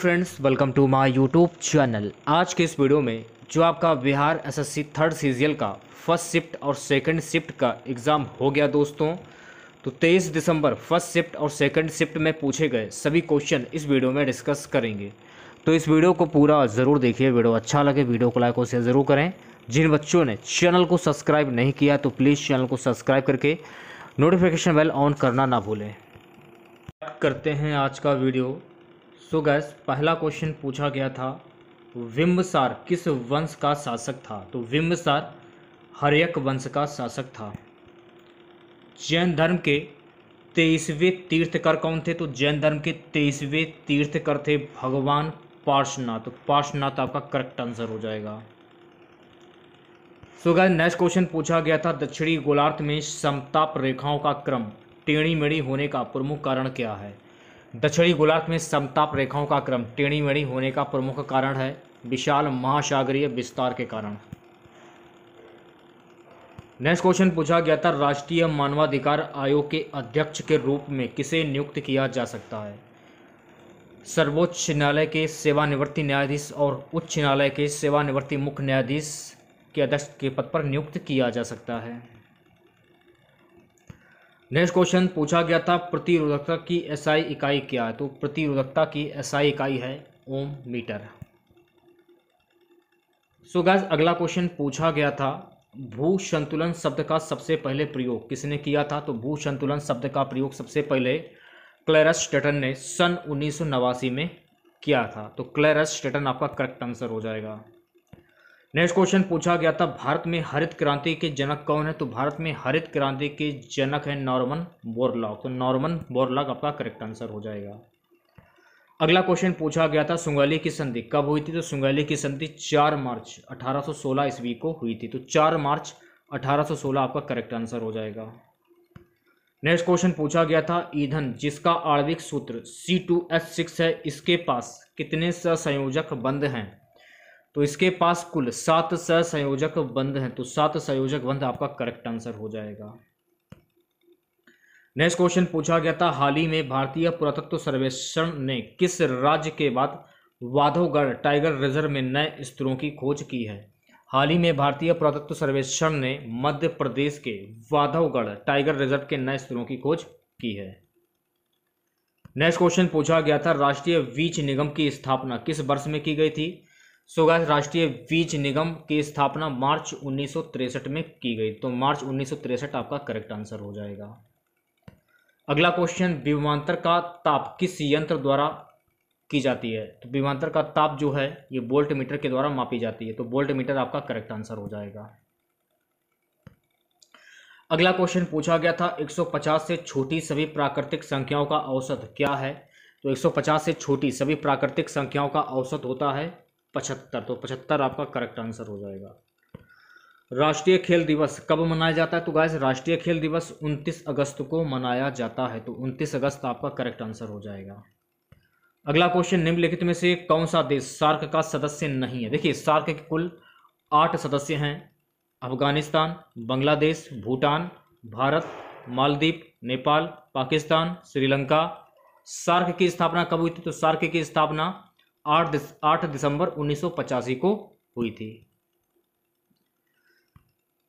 friends welcome to my YouTube channel आज के इस वीडियो में जो आपका बिहार एसएससी थर्ड सीजियल का फर्स्ट शिफ्ट और सेकंड शिफ्ट का एग्ज़ाम हो गया दोस्तों तो 23 दिसंबर फर्स्ट शिफ्ट और सेकंड शिफ्ट में पूछे गए सभी क्वेश्चन इस वीडियो में डिस्कस करेंगे तो इस वीडियो को पूरा ज़रूर देखिए वीडियो अच्छा लगे वीडियो को लाइक और शेयर ज़रूर करें जिन बच्चों ने चैनल को सब्सक्राइब नहीं किया तो प्लीज़ चैनल को सब्सक्राइब करके नोटिफिकेशन बेल ऑन करना ना भूलें करते हैं आज का वीडियो सो गैस पहला क्वेश्चन पूछा गया था विम्बसार किस वंश का शासक था तो विम्बसार हरियक वंश का शासक था जैन धर्म के तेईसवें तीर्थकर कौन थे तो जैन धर्म के तेईसवें तीर्थकर थे भगवान पार्शनाथ तो पार्शनाथ आपका करेक्ट आंसर हो जाएगा सो गैस नेक्स्ट क्वेश्चन पूछा गया था दक्षिणी गोलार्थ में समताप रेखाओं का क्रम टेढ़ी मेढ़ी होने का प्रमुख कारण क्या है दक्षिणी गोलार्ध में समताप रेखाओं का क्रम टेणी मेणी होने का प्रमुख कारण है विशाल महासागरीय विस्तार के कारण नेक्स्ट क्वेश्चन पूछा गया था राष्ट्रीय मानवाधिकार आयोग के अध्यक्ष के रूप में किसे नियुक्त किया जा सकता है सर्वोच्च न्यायालय के सेवानिवृत्ति न्यायाधीश और उच्च न्यायालय के सेवानिवृत्ति मुख्य न्यायाधीश के अध्यक्ष के पद पर नियुक्त किया जा सकता है नेक्स्ट क्वेश्चन पूछा गया था प्रतिरोधकता की एसआई इकाई क्या है तो प्रतिरोधकता की एसआई इकाई है ओम मीटर सो गैस अगला क्वेश्चन पूछा गया था भू संतुलन शब्द का सबसे पहले प्रयोग किसने किया था तो भू संतुलन शब्द का प्रयोग सबसे पहले क्लेरस स्टेटन ने सन उन्नीस में किया था तो क्लेरस स्टेटन आपका करेक्ट आंसर हो जाएगा नेक्स्ट क्वेश्चन पूछा गया था भारत में हरित क्रांति के जनक कौन है तो भारत में हरित क्रांति के जनक है नॉर्मन बोरलॉक तो नॉर्मन बोरलॉक आपका करेक्ट आंसर हो जाएगा अगला क्वेश्चन पूछा गया था सुंगाली की संधि कब हुई थी तो सुंगाली की संधि 4 मार्च 1816 ईस्वी को हुई थी तो 4 मार्च 1816 आपका करेक्ट आंसर हो जाएगा नेक्स्ट क्वेश्चन पूछा गया था ईंधन जिसका आणविक सूत्र सी टू एच सिक्स है इसके पास कितने संयोजक बंद हैं तो इसके पास कुल सात सहसंयोजक बंध हैं तो सात संयोजक बंध आपका करेक्ट आंसर हो जाएगा नेक्स्ट क्वेश्चन पूछा गया था हाल ही में भारतीय पुरातत्व सर्वेक्षण ने किस राज्य के बाद वाधोगढ़ टाइगर रिजर्व में नए स्तरों की खोज की है हाल ही में भारतीय पुरातत्व सर्वेक्षण ने मध्य प्रदेश के वाधवगढ़ टाइगर रिजर्व के नए स्तरों की खोज की है नेक्स्ट क्वेश्चन पूछा गया था राष्ट्रीय बीज निगम की स्थापना किस वर्ष में की गई थी सोगा राष्ट्रीय बीज निगम की स्थापना मार्च उन्नीस में की गई तो मार्च उन्नीस आपका करेक्ट आंसर हो जाएगा अगला क्वेश्चन विमानतर का ताप किस यंत्र द्वारा की जाती है तो विमानतर का ताप जो है ये बोल्ट मीटर के द्वारा मापी जाती है तो बोल्ट मीटर आपका करेक्ट आंसर हो जाएगा अगला क्वेश्चन पूछा गया था 150 से छोटी सभी प्राकृतिक संख्याओं का औसत क्या है तो 150 से छोटी सभी प्राकृतिक संख्याओं का औसत होता है पचहत्तर तो पचहत्तर आपका करेक्ट आंसर हो जाएगा राष्ट्रीय खेल दिवस कब मनाया जाता है तो गाय राष्ट्रीय खेल दिवस 29 अगस्त को मनाया जाता है तो 29 अगस्त आपका करेक्ट आंसर हो जाएगा अगला क्वेश्चन निम्नलिखित में से कौन सा देश सार्क का सदस्य नहीं है देखिए सार्क के कुल आठ सदस्य हैं अफगानिस्तान बांग्लादेश भूटान भारत मालदीप नेपाल पाकिस्तान श्रीलंका सार्क की स्थापना कब हुई थी तो सार्क की स्थापना आठ दिस, आठ दिसंबर उन्नीस को हुई थी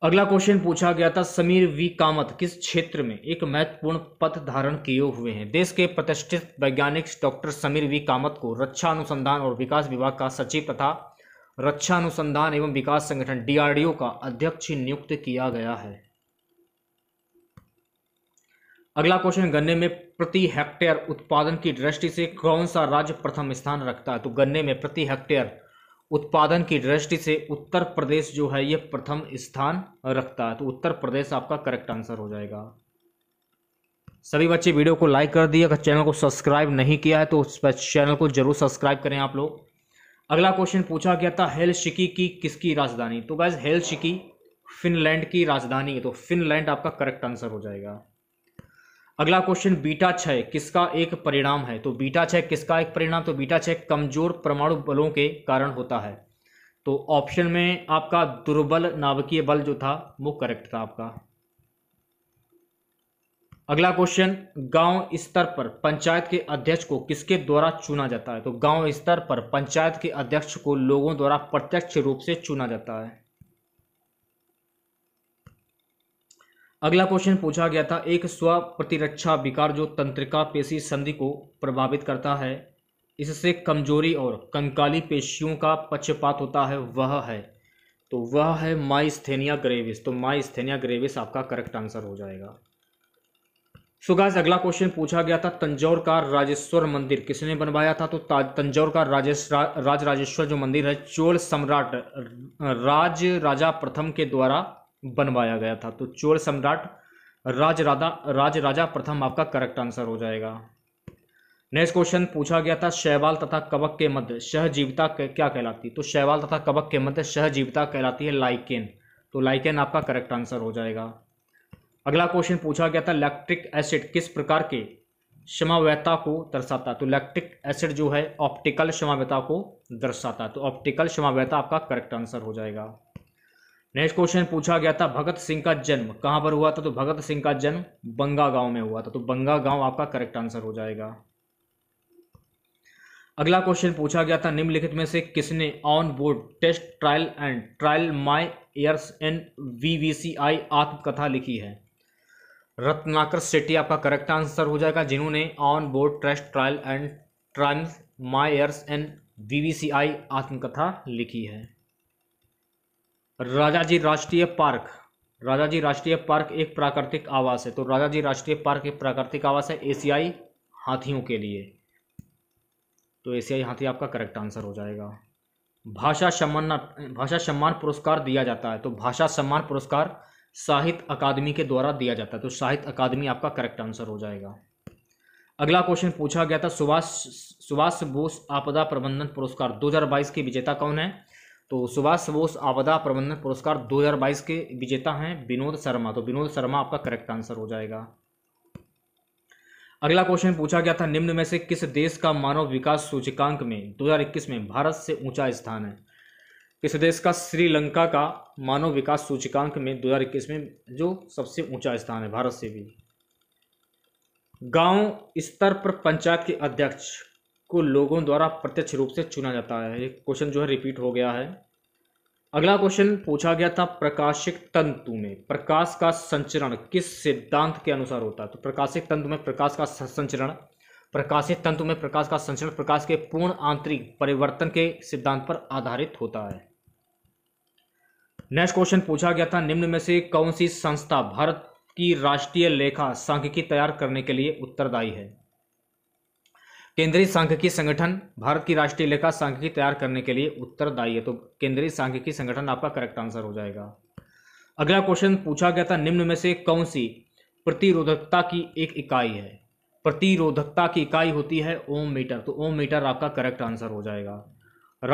अगला क्वेश्चन पूछा गया था समीर वी कामत किस क्षेत्र में एक महत्वपूर्ण पद धारण किए हुए हैं देश के प्रतिष्ठित वैज्ञानिक डॉक्टर समीर वी कामत को रक्षा अनुसंधान और विकास विभाग का सचिव तथा रक्षा अनुसंधान एवं विकास संगठन डीआरडीओ का अध्यक्ष नियुक्त किया गया है अगला क्वेश्चन गन्ने में प्रति हेक्टेयर उत्पादन की दृष्टि से कौन सा राज्य प्रथम स्थान रखता है तो गन्ने में प्रति हेक्टेयर उत्पादन की दृष्टि से उत्तर प्रदेश जो है ये प्रथम स्थान रखता है तो उत्तर प्रदेश आपका करेक्ट आंसर हो जाएगा सभी बच्चे वीडियो को लाइक कर दिए अगर चैनल को सब्सक्राइब नहीं किया है तो उस चैनल को जरूर सब्सक्राइब करें आप लोग अगला क्वेश्चन पूछा गया था हेल की किसकी राजधानी तो गैज हेलशिकी फिनलैंड की राजधानी है तो फिनलैंड आपका करेक्ट आंसर हो जाएगा अगला क्वेश्चन बीटा छ किसका एक परिणाम है तो बीटा छ किसका एक परिणाम तो बीटा छ कमजोर परमाणु बलों के कारण होता है तो ऑप्शन में आपका दुर्बल नाभिकीय बल जो था वो करेक्ट था आपका अगला क्वेश्चन गांव स्तर पर पंचायत के अध्यक्ष को किसके द्वारा चुना जाता है तो गांव स्तर पर पंचायत के अध्यक्ष को लोगों द्वारा प्रत्यक्ष रूप से चुना जाता है अगला क्वेश्चन पूछा गया था एक स्व प्रतिरक्षा विकार जो तंत्रिका पेशी संधि को प्रभावित करता है इससे कमजोरी और कंकाली पेशियों का पक्षपात होता है वह है तो वह है माइस्थेनिया ग्रेविस तो माइस्थेनिया ग्रेविस आपका करेक्ट आंसर हो जाएगा सो अगला क्वेश्चन पूछा गया था तंजौर का राजेश्वर मंदिर किसने बनवाया था तो तंजौर का राजेश रा, राज राजेश्वर जो मंदिर है चोल सम्राट राज राजा प्रथम के द्वारा बनवाया गया था तो चोल सम्राट राज राजा राज राजा प्रथम आपका करेक्ट आंसर हो जाएगा नेक्स्ट क्वेश्चन पूछा गया था शैवाल तथा कवक के मध्य सहजीविता क्या कहलाती तो शैवाल तथा कवक के मध्य सहजीविता कहलाती है लाइकेन तो लाइकेन आपका करेक्ट आंसर हो जाएगा अगला क्वेश्चन पूछा गया था लैक्ट्रिक एसिड किस प्रकार के क्षमाव्यता को दर्शाता तो इलेक्ट्रिक एसिड जो है ऑप्टिकल क्षमाव्यता को दर्शाता तो ऑप्टिकल क्षमाव्यता आपका करेक्ट आंसर हो जाएगा नेक्स्ट क्वेश्चन पूछा गया था भगत सिंह का जन्म कहां पर हुआ था तो भगत सिंह का जन्म बंगा गांव में हुआ था तो बंगा गांव आपका करेक्ट आंसर हो जाएगा अगला क्वेश्चन पूछा गया था निम्नलिखित में से किसने on board test trial and trial my years in BCCI आत्मकथा लिखी है रत्नाकर सेट्टी आपका करेक्ट आंसर हो जाएगा जिन्होंने on board test trial and trial my years in BCCI आत्मकथा लिखी है राजाजी राष्ट्रीय पार्क राजाजी राष्ट्रीय पार्क एक प्राकृतिक आवास है तो राजाजी राष्ट्रीय पार्क एक प्राकृतिक आवास है एशियाई हाथियों के लिए तो एशियाई हाथी आपका करेक्ट आंसर हो जाएगा भाषा सम्मान भाषा सम्मान पुरस्कार दिया जाता है तो भाषा सम्मान पुरस्कार साहित्य अकादमी के द्वारा दिया जाता है तो साहित्य अकादमी आपका करेक्ट आंसर हो जाएगा अगला क्वेश्चन पूछा गया था सुभाष सुभाष बोस आपदा प्रबंधन पुरस्कार 2022 के विजेता कौन है तो सुभाष बोस आपदा प्रबंधन पुरस्कार 2022 के विजेता हैं विनोद शर्मा तो विनोद शर्मा आपका करेक्ट आंसर हो जाएगा अगला क्वेश्चन पूछा गया था निम्न में से किस देश का मानव विकास सूचकांक में 2021 में भारत से ऊंचा स्थान है किस देश का श्रीलंका का मानव विकास सूचकांक में 2021 में जो सबसे ऊंचा स्थान है भारत से भी गांव स्तर पर पंचायत के अध्यक्ष को लोगों द्वारा प्रत्यक्ष रूप से चुना जाता है एक क्वेश्चन जो है रिपीट हो गया है अगला क्वेश्चन पूछा गया था प्रकाशिक तंतु में प्रकाश का संचरण किस सिद्धांत के अनुसार होता है तो प्रकाशिक तंतु में प्रकाश का संचरण प्रकाशित तंतु में प्रकाश का संचरण प्रकाश के पूर्ण आंतरिक परिवर्तन के सिद्धांत पर आधारित होता है नेक्स्ट क्वेश्चन पूछा गया था निम्न में से कौन सी संस्था भारत की राष्ट्रीय लेखा सांख्यिकी तैयार करने के लिए उत्तरदायी है केंद्रीय सांख्यिकी संगठन भारत की राष्ट्रीय लेखा सांख्यिकी तैयार करने के लिए उत्तरदायी है तो केंद्रीय सांख्यिकी संगठन आपका करेक्ट आंसर हो जाएगा अगला क्वेश्चन पूछा गया था निम्न में से कौन सी प्रतिरोधकता की एक इकाई है प्रतिरोधकता की इकाई होती है ओम मीटर तो ओम मीटर आपका करेक्ट आंसर हो जाएगा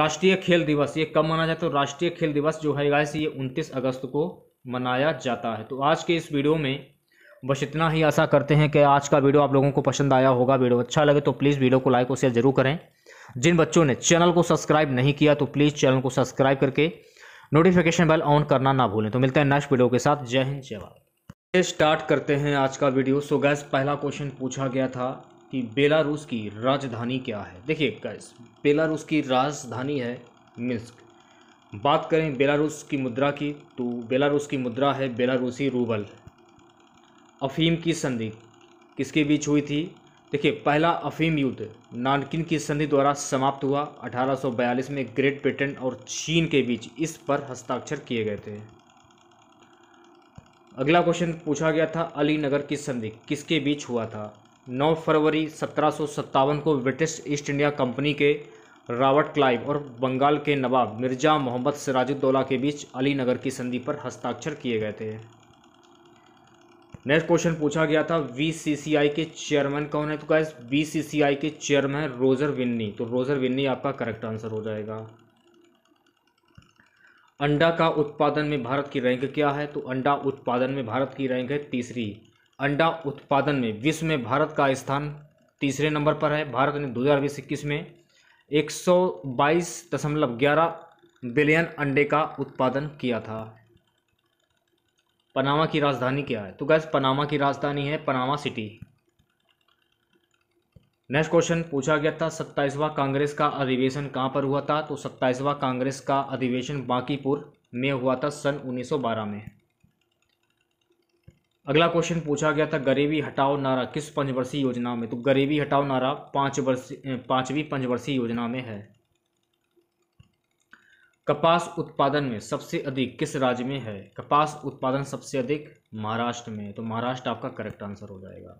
राष्ट्रीय खेल दिवस ये कब मनाया जाता है तो राष्ट्रीय खेल दिवस जो है ये 29 अगस्त को मनाया जाता है तो आज के इस वीडियो में बस इतना ही आशा करते हैं कि आज का वीडियो आप लोगों को पसंद आया होगा वीडियो अच्छा लगे तो प्लीज़ वीडियो को लाइक और शेयर जरूर करें जिन बच्चों ने चैनल को सब्सक्राइब नहीं किया तो प्लीज़ चैनल को सब्सक्राइब करके नोटिफिकेशन बेल ऑन करना ना भूलें तो मिलते हैं नेक्स्ट वीडियो के साथ जय हिंद जय भारत स्टार्ट करते हैं आज का वीडियो सो गैस पहला क्वेश्चन पूछा गया था कि बेलारूस की राजधानी क्या है देखिए गैस बेलारूस की राजधानी है मिस्क बात करें बेलारूस की मुद्रा की तो बेलारूस की मुद्रा है बेलारूसी रूबल अफीम की संधि किसके बीच हुई थी देखिए पहला अफीम युद्ध नानकिन की संधि द्वारा समाप्त हुआ 1842 में ग्रेट ब्रिटेन और चीन के बीच इस पर हस्ताक्षर किए गए थे अगला क्वेश्चन पूछा गया था अली नगर की संधि किसके बीच हुआ था 9 फरवरी सत्रह को ब्रिटिश ईस्ट इंडिया कंपनी के रावट क्लाइव और बंगाल के नवाब मिर्जा मोहम्मद सिराजुद्दौला के बीच अली नगर की संधि पर हस्ताक्षर किए गए थे नेक्स्ट क्वेश्चन पूछा गया था बीसीसीआई के चेयरमैन कौन है तो गाइस बीसीसीआई के चेयरमैन है रोजर विन्नी तो रोजर विन्नी आपका करेक्ट आंसर हो जाएगा अंडा का उत्पादन में भारत की रैंक क्या है तो अंडा उत्पादन में भारत की रैंक है तीसरी अंडा उत्पादन में विश्व में भारत का स्थान तीसरे नंबर पर है भारत ने दो हज़ार बीस इक्कीस में एक सौ बाईस दशमलव ग्यारह बिलियन अंडे का उत्पादन किया था पनामा की राजधानी क्या है तो गैस पनामा की राजधानी है पनामा सिटी नेक्स्ट क्वेश्चन पूछा गया था सत्ताईसवां कांग्रेस का अधिवेशन कहाँ पर हुआ था तो सत्ताईसवां कांग्रेस का अधिवेशन बांकीपुर में हुआ था सन 1912 में अगला क्वेश्चन पूछा गया था गरीबी हटाओ नारा किस पंचवर्षीय योजना में तो गरीबी हटाओ नारा पांच वर्ष पाँचवीं पंचवर्षीय योजना में है कपास उत्पादन में सबसे अधिक किस राज्य में है कपास उत्पादन सबसे अधिक महाराष्ट्र में तो महाराष्ट्र आपका करेक्ट आंसर हो जाएगा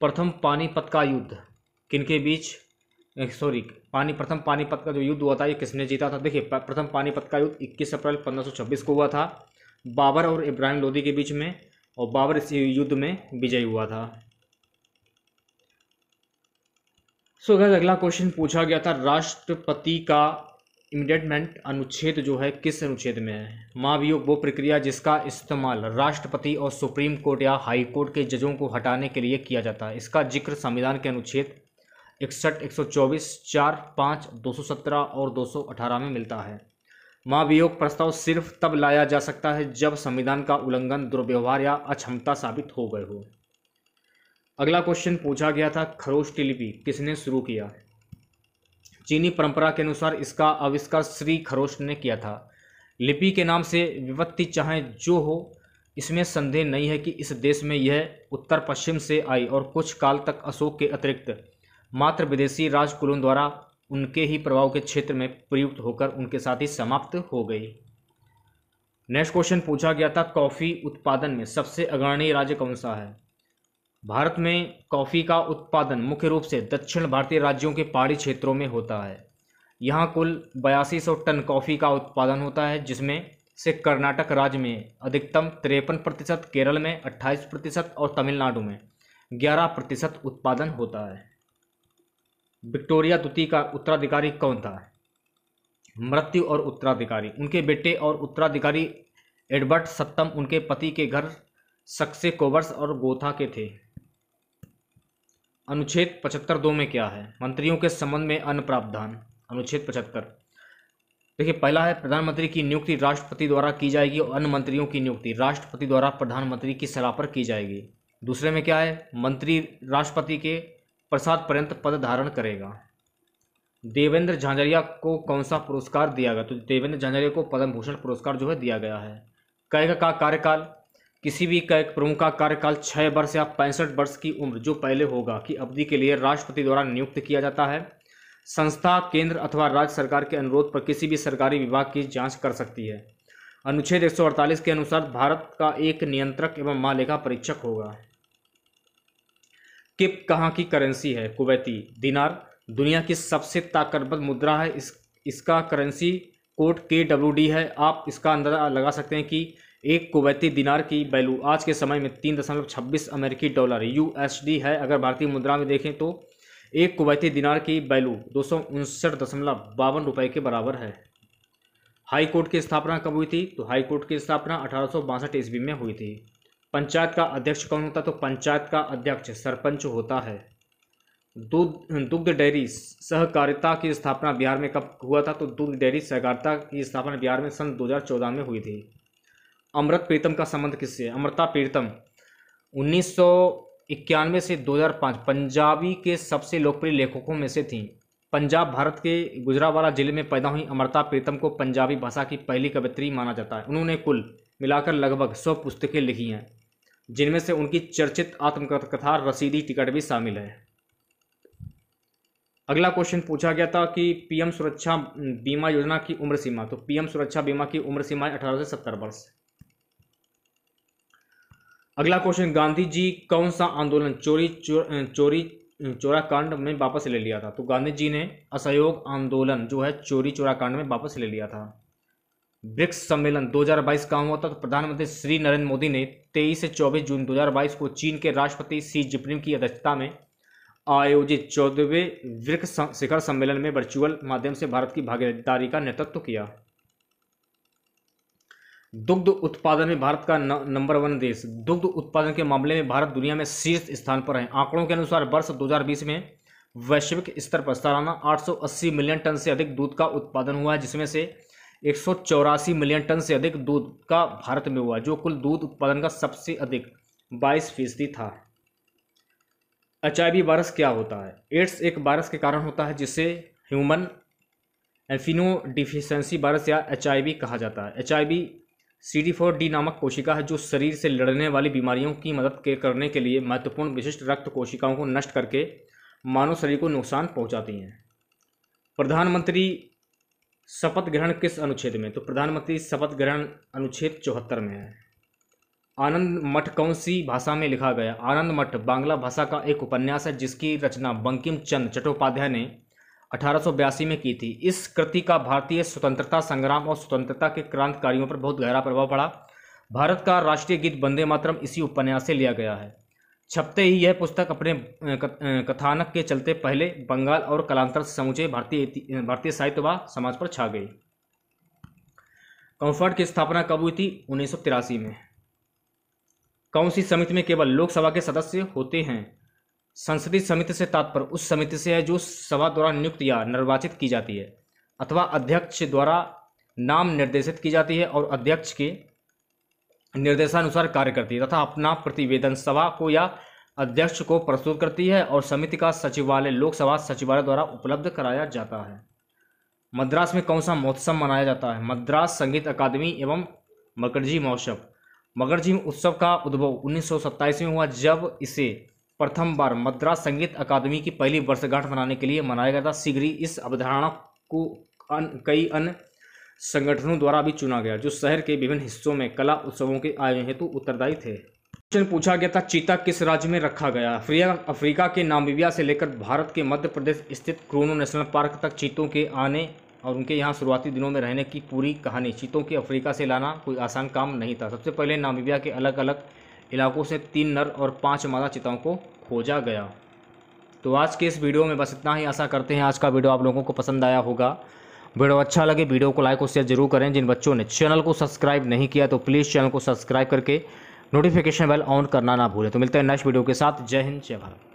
प्रथम पानीपत का युद्ध किनके बीच सॉरी पानी प्रथम पानीपत का जो युद्ध हुआ था ये किसने जीता था देखिए प्रथम पानीपत का युद्ध 21 अप्रैल 1526 को हुआ था बाबर और इब्राहिम लोदी के बीच में और बाबर इस युद्ध में विजयी हुआ था सो अगला क्वेश्चन पूछा गया था राष्ट्रपति का इमिडेटमेंट अनुच्छेद जो है किस अनुच्छेद में है महाभियोग वो प्रक्रिया जिसका इस्तेमाल राष्ट्रपति और सुप्रीम कोर्ट या हाई कोर्ट के जजों को हटाने के लिए किया जाता है इसका जिक्र संविधान के अनुच्छेद इकसठ एक सौ चौबीस चार पाँच दो सौ सत्रह और दो सौ अठारह में मिलता है महाभियोग प्रस्ताव सिर्फ तब लाया जा सकता है जब संविधान का उल्लंघन दुर्व्यवहार या अक्षमता साबित हो गए हो अगला क्वेश्चन पूछा गया था खरोश टिलिपि किसने शुरू किया चीनी परंपरा के अनुसार इसका आविष्कार श्री खरोश ने किया था लिपि के नाम से विपत्ति चाहे जो हो इसमें संदेह नहीं है कि इस देश में यह उत्तर पश्चिम से आई और कुछ काल तक अशोक के अतिरिक्त मात्र विदेशी राजकुलों द्वारा उनके ही प्रभाव के क्षेत्र में प्रयुक्त होकर उनके साथ ही समाप्त हो गई नेक्स्ट क्वेश्चन पूछा गया था कॉफ़ी उत्पादन में सबसे अग्रणी राज्य कौन सा है भारत में कॉफ़ी का उत्पादन मुख्य रूप से दक्षिण भारतीय राज्यों के पहाड़ी क्षेत्रों में होता है यहाँ कुल बयासी सौ टन कॉफ़ी का उत्पादन होता है जिसमें से कर्नाटक राज्य में अधिकतम तिरपन प्रतिशत केरल में अट्ठाईस प्रतिशत और तमिलनाडु में ग्यारह प्रतिशत उत्पादन होता है विक्टोरिया द्वितीय का उत्तराधिकारी कौन था मृत्यु और उत्तराधिकारी उनके बेटे और उत्तराधिकारी एडवर्ड सप्तम उनके पति के घर सक्से कोवर्स और गोथा के थे अनुच्छेद पचहत्तर दो में क्या है मंत्रियों के संबंध में अन्य प्रावधान अनुच्छेद पचहत्तर देखिए पहला है प्रधानमंत्री की नियुक्ति राष्ट्रपति द्वारा की जाएगी और अन्य मंत्रियों की नियुक्ति राष्ट्रपति द्वारा प्रधानमंत्री की सलाह पर की जाएगी दूसरे में क्या है मंत्री राष्ट्रपति के प्रसाद पर्यंत पद धारण करेगा देवेंद्र झांझरिया को कौन सा पुरस्कार दिया गया तो देवेंद्र झांझरिया को पद्म भूषण पुरस्कार जो है दिया गया है कहेगा का कार्यकाल किसी भी प्रमुख का कार्यकाल छः वर्ष या पैंसठ वर्ष की उम्र जो पहले होगा की अवधि के लिए राष्ट्रपति द्वारा नियुक्त किया जाता है संस्था केंद्र अथवा राज्य सरकार के अनुरोध पर किसी भी सरकारी विभाग की जांच कर सकती है अनुच्छेद एक के अनुसार भारत का एक नियंत्रक एवं महालेखा परीक्षक होगा किप कहाँ की करेंसी है कुवैती दिनार दुनिया की सबसे ताकतवर मुद्रा है इस इसका currency code K W D है आप इसका अंदाजा लगा सकते हैं कि एक कुवैती दिनार की वैल्यू आज के समय में तीन दशमलव छब्बीस अमेरिकी डॉलर डी है अगर भारतीय मुद्रा में देखें तो एक कुवैती दिनार की वैल्यू दो सौ उनसठ दशमलव बावन रुपये के बराबर है हाई कोर्ट की स्थापना कब हुई थी तो हाई कोर्ट की स्थापना अठारह सौ ईस्वी में हुई थी पंचायत का अध्यक्ष कौन होता तो पंचायत का अध्यक्ष सरपंच होता है दूध दुग्ध डेयरी सहकारिता की स्थापना बिहार में कब हुआ था तो दुग्ध डेयरी सहकारिता की स्थापना बिहार में सन 2014 में हुई थी अमृत प्रीतम का संबंध किससे है अमृता प्रीतम उन्नीस इक्यानवे से 2005 पंजाबी के सबसे लोकप्रिय लेखकों में से थी पंजाब भारत के गुजरावाला जिले में पैदा हुई अमृता प्रीतम को पंजाबी भाषा की पहली कवित्री माना जाता है उन्होंने कुल मिलाकर लगभग सौ पुस्तकें लिखी हैं जिनमें से उनकी चर्चित आत्मकथा रसीदी टिकट भी शामिल है अगला क्वेश्चन पूछा गया था कि पीएम सुरक्षा बीमा योजना की उम्र सीमा तो पीएम सुरक्षा बीमा की उम्र सीमा है अठारह से सत्तर वर्ष अगला क्वेश्चन गांधी जी कौन सा आंदोलन चोरी चोर, चोरी चोरा कांड में वापस ले लिया था तो गांधी जी ने असहयोग आंदोलन जो है चोरी चोरा कांड में वापस ले लिया था ब्रिक्स सम्मेलन 2022 का हुआ था तो प्रधानमंत्री श्री नरेंद्र मोदी ने 23 से 24 जून 2022 को चीन के राष्ट्रपति सी जिनपिंग की अध्यक्षता में आयोजित चौदहवें ब्रिक्स शिखर सम्मेलन में वर्चुअल माध्यम से भारत की भागीदारी का नेतृत्व किया दुग्ध उत्पादन में भारत का नंबर वन देश दुग्ध उत्पादन के मामले में भारत दुनिया में शीर्ष स्थान पर है आंकड़ों के अनुसार वर्ष 2020 में वैश्विक स्तर पर सालाना 880 मिलियन टन से अधिक दूध का उत्पादन हुआ है जिसमें से एक मिलियन टन से अधिक दूध का भारत में हुआ जो कुल दूध उत्पादन का सबसे अधिक बाईस फीसदी था एच वायरस क्या होता है एड्स एक वायरस के कारण होता है जिसे ह्यूमन एफिनोडिफिशेंसी डिफिशेंसी वायरस या एच कहा जाता है H C D four D नामक कोशिका है जो शरीर से लड़ने वाली बीमारियों की मदद के करने के लिए महत्वपूर्ण विशिष्ट रक्त कोशिकाओं को नष्ट करके मानव शरीर को नुकसान पहुंचाती हैं प्रधानमंत्री शपथ ग्रहण किस अनुच्छेद में तो प्रधानमंत्री शपथ ग्रहण अनुच्छेद चौहत्तर में है आनंद मठ कौन सी भाषा में लिखा गया आनंद मठ बांग्ला भाषा का एक उपन्यास है जिसकी रचना बंकिम चंद चट्टोपाध्याय ने अठारह में की थी इस कृति का भारतीय स्वतंत्रता संग्राम और स्वतंत्रता के क्रांतिकारियों पर बहुत गहरा प्रभाव पड़ा भारत का राष्ट्रीय गीत वंदे मातरम इसी उपन्यास से लिया गया है छपते ही यह पुस्तक अपने कथानक के चलते पहले बंगाल और कलांतर से समूचे भारतीय भारतीय साहित्य व समाज पर छा गई कंफर्ट की स्थापना कब हुई थी उन्नीस में कौन सी समिति में केवल लोकसभा के सदस्य होते हैं संसदीय समिति से तात्पर्य उस समिति से है जो सभा द्वारा नियुक्त या निर्वाचित की जाती है अथवा अध्यक्ष द्वारा नाम निर्देशित की जाती है और अध्यक्ष के निर्देशानुसार कार्य करती है तथा अपना प्रतिवेदन सभा को या अध्यक्ष को प्रस्तुत करती है और समिति का सचिवालय लोकसभा सचिवालय द्वारा उपलब्ध कराया जाता है मद्रास में कौन सा महोत्सव मनाया जाता है मद्रास संगीत अकादमी एवं मकरजी महोत्सव मकरजी उत्सव का उद्भव उन्नीस में हुआ जब इसे प्रथम बार मद्रास संगीत अकादमी की पहली वर्षगांठ मनाने के लिए मनाया गया था शीघ्र ही इस अवधारणा को अन, कई अन्य संगठनों द्वारा भी चुना गया जो शहर के विभिन्न हिस्सों में कला उत्सवों के आयोजन हेतु उत्तरदायी थे क्वेश्चन पूछा गया था चीता किस राज्य में रखा गया अफ्रीका अफ्रीका के नामिबिया से लेकर भारत के मध्य प्रदेश स्थित क्रोनो नेशनल पार्क तक चीतों के आने और उनके यहाँ शुरुआती दिनों में रहने की पूरी कहानी चीतों के अफ्रीका से लाना कोई आसान काम नहीं था सबसे पहले नामिबिया के अलग अलग इलाकों से तीन नर और पाँच मादा चिताओं को खोजा गया तो आज के इस वीडियो में बस इतना ही आशा करते हैं आज का वीडियो आप लोगों को पसंद आया होगा वीडियो अच्छा लगे वीडियो को लाइक और शेयर जरूर करें जिन बच्चों ने चैनल को सब्सक्राइब नहीं किया तो प्लीज़ चैनल को सब्सक्राइब करके नोटिफिकेशन बेल ऑन करना ना भूलें तो मिलते हैं नेक्स्ट वीडियो के साथ जय हिंद जय भारत